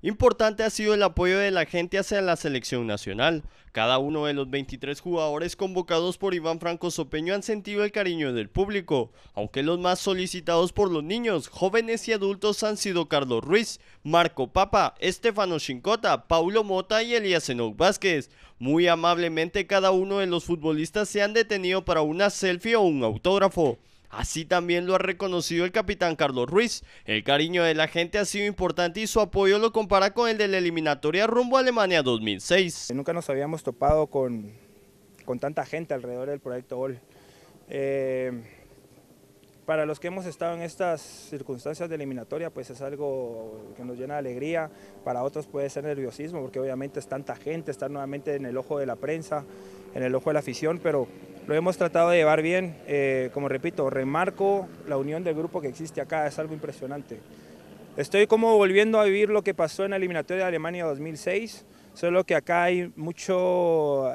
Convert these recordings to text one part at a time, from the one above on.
Importante ha sido el apoyo de la gente hacia la selección nacional. Cada uno de los 23 jugadores convocados por Iván Franco Sopeño han sentido el cariño del público, aunque los más solicitados por los niños, jóvenes y adultos han sido Carlos Ruiz, Marco Papa, Estefano Chincota, Paulo Mota y Elías Enoch Vázquez. Muy amablemente cada uno de los futbolistas se han detenido para una selfie o un autógrafo. Así también lo ha reconocido el capitán Carlos Ruiz. El cariño de la gente ha sido importante y su apoyo lo compara con el de la eliminatoria rumbo a Alemania 2006. Eh, nunca nos habíamos topado con, con tanta gente alrededor del proyecto Gol. Eh, para los que hemos estado en estas circunstancias de eliminatoria, pues es algo que nos llena de alegría, para otros puede ser nerviosismo, porque obviamente es tanta gente, estar nuevamente en el ojo de la prensa, en el ojo de la afición, pero lo hemos tratado de llevar bien, eh, como repito, remarco la unión del grupo que existe acá, es algo impresionante. Estoy como volviendo a vivir lo que pasó en la eliminatoria de Alemania 2006, solo que acá hay mucho,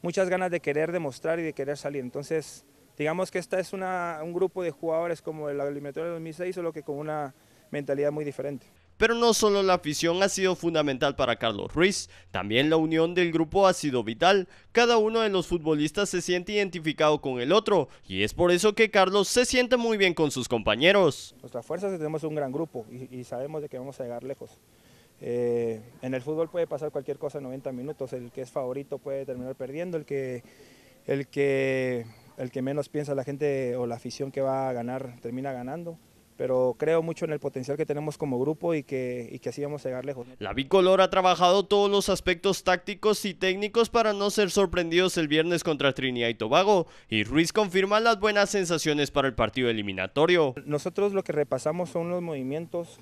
muchas ganas de querer demostrar y de querer salir, entonces Digamos que esta es un grupo de jugadores como el eliminatoria de 2006, solo que con una mentalidad muy diferente. Pero no solo la afición ha sido fundamental para Carlos Ruiz, también la unión del grupo ha sido vital. Cada uno de los futbolistas se siente identificado con el otro y es por eso que Carlos se siente muy bien con sus compañeros. Nuestra fuerza tenemos un gran grupo y, sabemos de que vamos a llegar lejos. Eh, en el fútbol puede pasar cualquier cosa en 90 minutos, el que es favorito puede terminar perdiendo, el que, el que el que menos piensa la gente o la afición que va a ganar termina ganando pero creo mucho en el potencial que tenemos como grupo y que, así vamos a llegar lejos. La bicolor ha trabajado todos los aspectos tácticos y técnicos para no ser sorprendidos el viernes contra Trinidad y Tobago, y Ruiz confirma las buenas sensaciones para el partido eliminatorio. Nosotros lo que repasamos son los movimientos,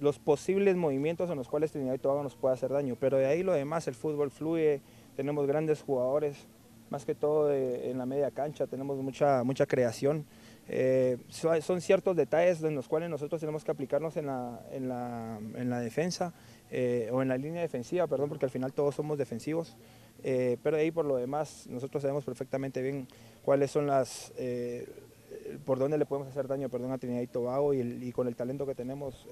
los posibles movimientos en los cuales Trinidad y Tobago nos puede hacer daño, pero de ahí lo demás, el fútbol fluye, tenemos grandes jugadores, más que todo eh, en la media cancha, tenemos mucha, mucha creación. Eh, son ciertos detalles en los cuales nosotros tenemos que aplicarnos en la, defensa eh, o en la línea defensiva, perdón, porque al final todos somos defensivos. pero ahí por lo demás nosotros sabemos perfectamente bien cuáles son las por dónde le podemos hacer daño perdón, a Trinidad y Tobago y, con el talento que tenemos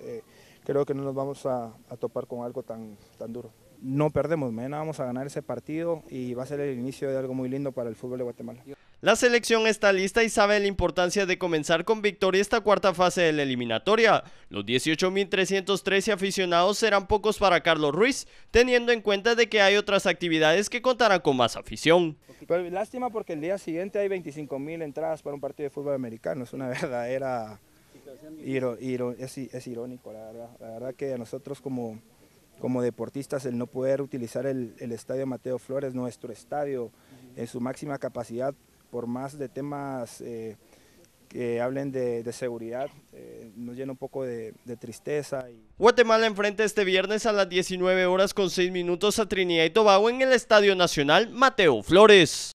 creo que no nos vamos a, a topar con algo tan, tan duro no perdemos, mañana vamos a ganar ese partido y va a ser el inicio de algo muy lindo para el fútbol de Guatemala. La selección está lista y sabe la importancia de comenzar con victoria esta cuarta fase de la eliminatoria. Los 18.313 aficionados serán pocos para Carlos Ruiz, teniendo en cuenta de que hay otras actividades que contarán con más afición. Pero lástima porque el día siguiente hay 25.000 entradas para un partido de fútbol americano, es una verdadera... es, irónico, la verdad. La verdad que a nosotros como como deportistas el no poder utilizar el, estadio Mateo Flores, nuestro estadio, en su máxima capacidad, por más de temas eh, que hablen de, seguridad, eh, nos llena un poco de, tristeza. Guatemala enfrenta este viernes a las 19 horas con 6 minutos a Trinidad y Tobago en el Estadio Nacional Mateo Flores.